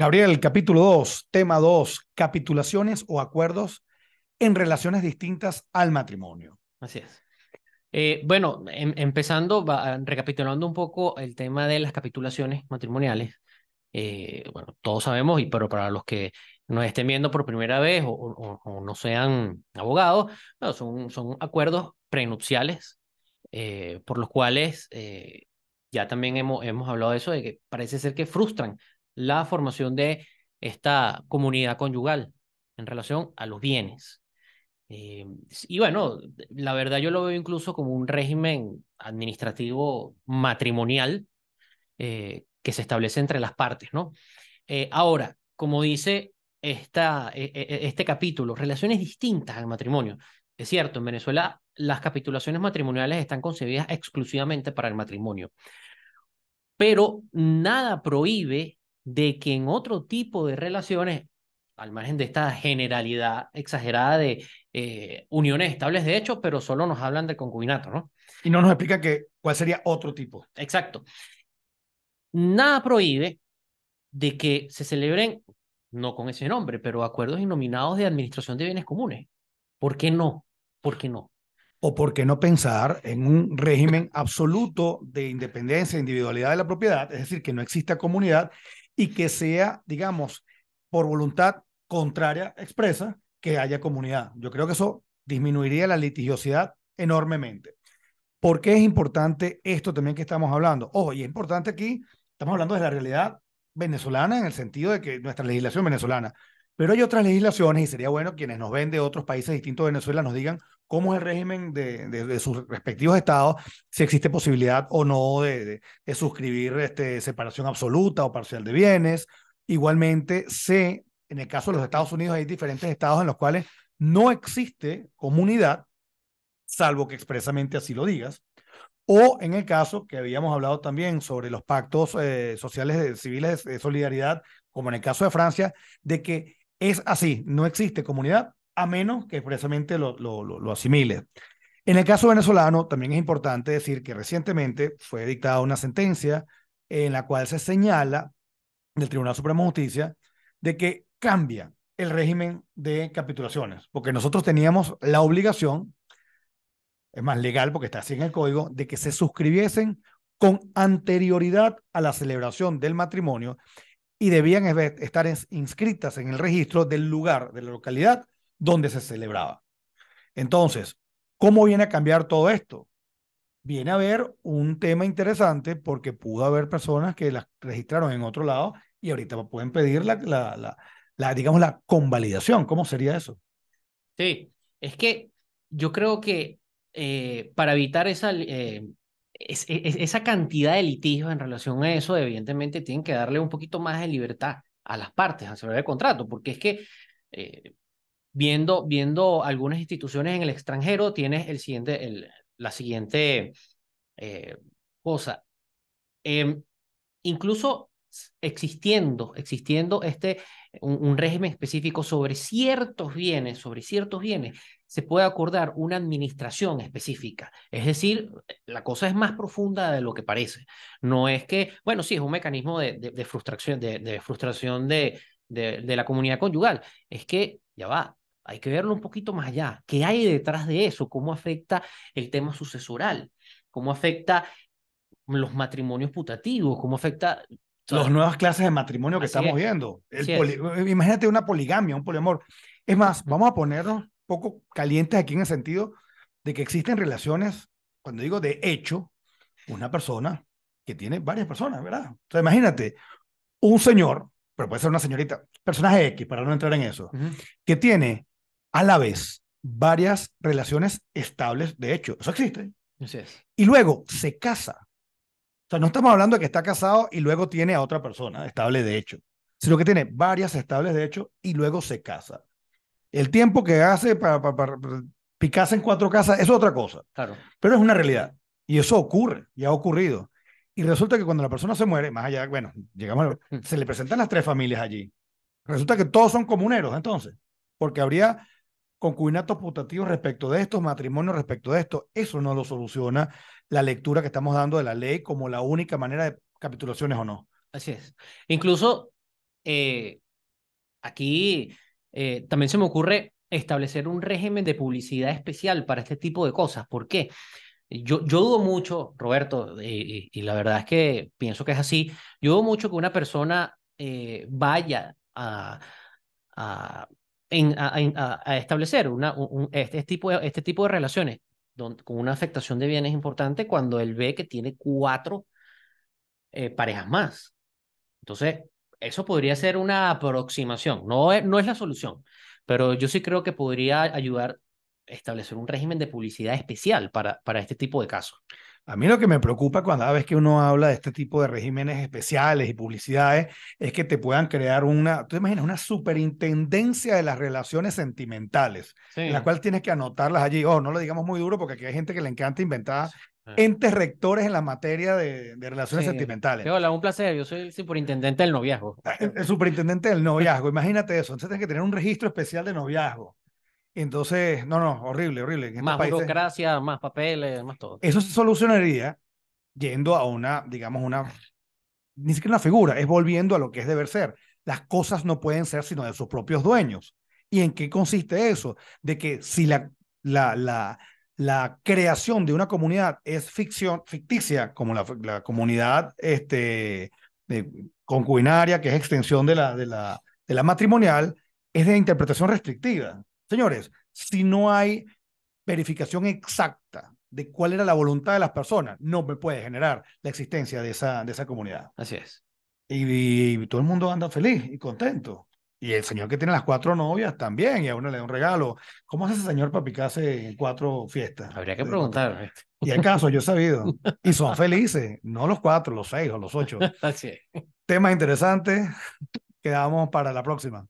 Gabriel, capítulo 2, tema 2, capitulaciones o acuerdos en relaciones distintas al matrimonio. Así es. Eh, bueno, em, empezando, recapitulando un poco el tema de las capitulaciones matrimoniales. Eh, bueno, todos sabemos, y pero para los que nos estén viendo por primera vez o, no sean abogados, son, son acuerdos prenupciales eh, por los cuales ya también hemos, hemos hablado de eso, de que parece ser que frustran la formación de esta comunidad conyugal en relación a los bienes. Eh, y bueno, la verdad yo lo veo incluso como un régimen administrativo matrimonial eh, que se establece entre las partes, ¿no? Eh, ahora, como dice esta, e, e, e, este capítulo, relaciones distintas al matrimonio. Es cierto, en Venezuela las capitulaciones matrimoniales están concebidas exclusivamente para el matrimonio, pero nada prohíbe de que en otro tipo de relaciones, al margen de esta generalidad exagerada de eh, uniones estables de hecho, pero solo nos hablan de concubinato, ¿no? Y no nos explica que, cuál sería otro tipo. Exacto. Nada prohíbe de que se celebren, no con ese nombre, pero acuerdos innominados de administración de bienes comunes. ¿Por qué no? ¿Por qué no? o por qué no pensar en un régimen absoluto de independencia e individualidad de la propiedad, es decir, que no exista comunidad y que sea, digamos, por voluntad contraria expresa, que haya comunidad. Yo creo que eso disminuiría la litigiosidad enormemente. ¿Por qué es importante esto también que estamos hablando? Ojo, y es importante aquí, estamos hablando de la realidad venezolana en el sentido de que nuestra legislación venezolana, pero hay otras legislaciones y sería bueno quienes nos ven de otros países distintos de Venezuela nos digan cómo es el régimen de, de, sus respectivos estados, si existe posibilidad o no de, de suscribir este, separación absoluta o parcial de bienes. Igualmente, sé, en el caso de los Estados Unidos hay diferentes estados en los cuales no existe comunidad, salvo que expresamente así lo digas, o en el caso que habíamos hablado también sobre los pactos eh, sociales de, eh, civiles de solidaridad, como en el caso de Francia, de que es así, no existe comunidad a menos que expresamente lo, asimile. En el caso venezolano, también es importante decir que recientemente fue dictada una sentencia en la cual se señala del Tribunal Supremo de Justicia de que cambia el régimen de capitulaciones, porque nosotros teníamos la obligación, es más legal porque está así en el código, de que se suscribiesen con anterioridad a la celebración del matrimonio y debían estar inscritas en el registro del lugar, de la localidad donde se celebraba. Entonces, ¿cómo viene a cambiar todo esto? Viene a haber un tema interesante porque pudo haber personas que las registraron en otro lado y ahorita pueden pedir la, digamos, la convalidación. ¿Cómo sería eso? Sí, es que yo creo que eh, para evitar esa, eh, e, esa cantidad de litigios en relación a eso, evidentemente, tienen que darle un poquito más de libertad a las partes a hacer el contrato, porque es que eh, viendo, viendo algunas instituciones en el extranjero, tienes el siguiente, el, la siguiente eh, cosa. Em, incluso existiendo, existiendo este, un, régimen específico sobre ciertos bienes, sobre ciertos bienes, se puede acordar una administración específica. Es decir, la cosa es más profunda de lo que parece. No es que, bueno, sí, es un mecanismo de, de, frustración, de, frustración de, de la comunidad conyugal. Es que, ya va, hay que verlo un poquito más allá. ¿Qué hay detrás de eso? ¿Cómo afecta el tema sucesoral? ¿Cómo afecta los matrimonios putativos? ¿Cómo afecta los Las nuevas clases de matrimonio que estamos viendo. Imagínate una poligamia, un poliamor. Es más, vamos a ponernos un poco calientes aquí en el sentido de que existen relaciones, cuando digo de hecho, una persona que tiene varias personas, ¿verdad? Entonces, imagínate, un señor, pero puede ser una señorita, personaje X, para no entrar en eso, que tiene a la vez varias relaciones estables, de hecho, eso existe. Y luego se casa o sea, no estamos hablando de que está casado y luego tiene a otra persona estable de hecho, sino que tiene varias estables de hecho y luego se casa. El tiempo que hace para, picarse en cuatro casas es otra cosa. Claro. Pero es una realidad. Y eso ocurre, y ha ocurrido. Y resulta que cuando la persona se muere, más allá, bueno, llegamos a, mm. se le presentan las tres familias allí. Resulta que todos son comuneros entonces, porque habría concubinatos putativos respecto de estos, matrimonios respecto de esto, eso no lo soluciona la lectura que estamos dando de la ley como la única manera de capitulaciones o no. Así es. Incluso eh, aquí eh, también se me ocurre establecer un régimen de publicidad especial para este tipo de cosas. ¿Por qué? Yo, yo dudo mucho, Roberto, y, la verdad es que pienso que es así, yo dudo mucho que una persona eh, vaya a a, establecer este, este, tipo de, este tipo de relaciones con una afectación de bienes importante cuando él ve que tiene cuatro eh, parejas más. Entonces, eso podría ser una aproximación, no es, no es la solución, pero yo sí creo que podría ayudar a establecer un régimen de publicidad especial para, para este tipo de casos. A mí lo que me preocupa cuando a vez que uno habla de este tipo de regímenes especiales y publicidades es que te puedan crear una, tú imaginas, una superintendencia de las relaciones sentimentales, en la cual tienes que anotarlas allí. Oh, no lo digamos muy duro porque aquí hay gente que le encanta inventar entes rectores en la materia de, de relaciones sentimentales. Hola, un placer. Yo soy el superintendente del noviazgo. Ah, el, el superintendente del noviazgo, imagínate eso. Entonces tienes que tener un registro especial de noviazgo. Entonces, no, no, horrible, horrible. más burocracia, más papeles, más todo. Eso se solucionaría yendo a una, digamos, una, ni siquiera una figura, es volviendo a lo que es deber ser. Las cosas no pueden ser sino de sus propios dueños. ¿Y en qué consiste eso? De que si la, la, la, la creación de una comunidad es ficción, ficticia, como la, comunidad este, de, concubinaria, que es extensión de la, de, la, de la matrimonial, es de interpretación restrictiva. Señores, si no hay verificación exacta de cuál era la voluntad de las personas, no me puede generar la existencia de esa, de esa comunidad. Así es. Y, todo el mundo anda feliz y contento. Y el señor que tiene las cuatro novias también, y a uno le da un regalo. ¿Cómo hace ese señor para picarse en cuatro fiestas? Habría que eh, preguntar. Eh, y el caso, yo he sabido. Y son felices, no los cuatro, los seis o los ocho. Así es. Tema interesante, quedamos para la próxima.